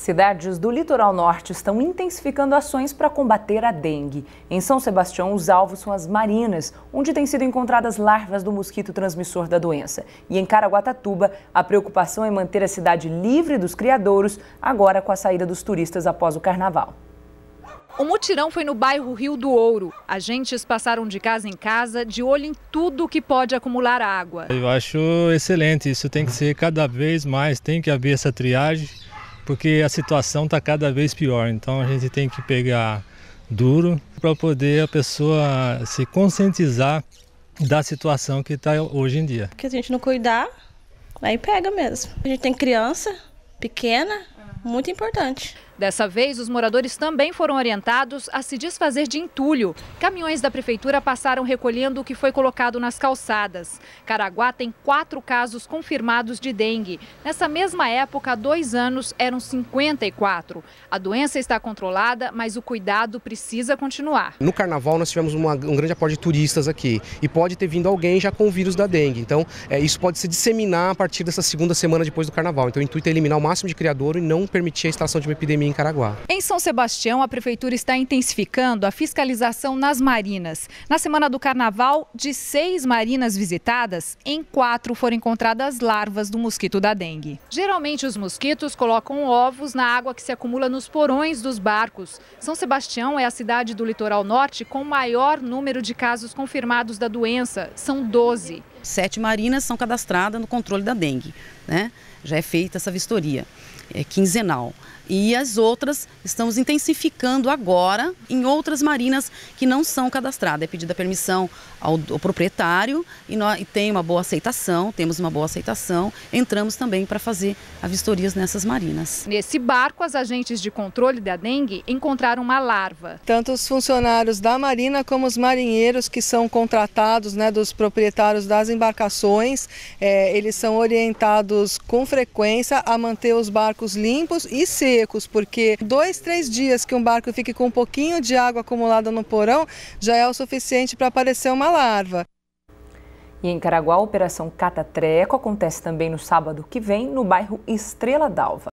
Cidades do litoral norte estão intensificando ações para combater a dengue. Em São Sebastião, os alvos são as marinas, onde têm sido encontradas larvas do mosquito transmissor da doença. E em Caraguatatuba, a preocupação é manter a cidade livre dos criadouros, agora com a saída dos turistas após o carnaval. O mutirão foi no bairro Rio do Ouro. Agentes passaram de casa em casa, de olho em tudo que pode acumular água. Eu acho excelente, isso tem que ser cada vez mais, tem que haver essa triagem porque a situação está cada vez pior. Então a gente tem que pegar duro para poder a pessoa se conscientizar da situação que está hoje em dia. Porque a gente não cuidar, aí pega mesmo. A gente tem criança pequena, muito importante. Dessa vez, os moradores também foram orientados a se desfazer de entulho. Caminhões da prefeitura passaram recolhendo o que foi colocado nas calçadas. Caraguá tem quatro casos confirmados de dengue. Nessa mesma época, há dois anos, eram 54. A doença está controlada, mas o cuidado precisa continuar. No carnaval, nós tivemos uma, um grande aporte de turistas aqui. E pode ter vindo alguém já com o vírus da dengue. Então, é, isso pode se disseminar a partir dessa segunda semana depois do carnaval. Então, o intuito é eliminar o máximo de criador e não permitir a instalação de uma epidemia em Caraguá. Em São Sebastião, a prefeitura está intensificando a fiscalização nas marinas. Na semana do carnaval, de seis marinas visitadas, em quatro foram encontradas larvas do mosquito da dengue. Geralmente, os mosquitos colocam ovos na água que se acumula nos porões dos barcos. São Sebastião é a cidade do litoral norte com o maior número de casos confirmados da doença, são 12 sete marinas são cadastradas no controle da dengue. Né? Já é feita essa vistoria é, quinzenal. E as outras estamos intensificando agora em outras marinas que não são cadastradas. É pedida permissão ao, ao proprietário e, nós, e tem uma boa aceitação, temos uma boa aceitação. Entramos também para fazer a vistorias nessas marinas. Nesse barco, as agentes de controle da dengue encontraram uma larva. Tanto os funcionários da marina como os marinheiros que são contratados né, dos proprietários das embarcações, é, eles são orientados com frequência a manter os barcos limpos e secos, porque dois, três dias que um barco fique com um pouquinho de água acumulada no porão já é o suficiente para aparecer uma larva. E em Caraguá, a Operação Catatreco acontece também no sábado que vem, no bairro Estrela d'Alva.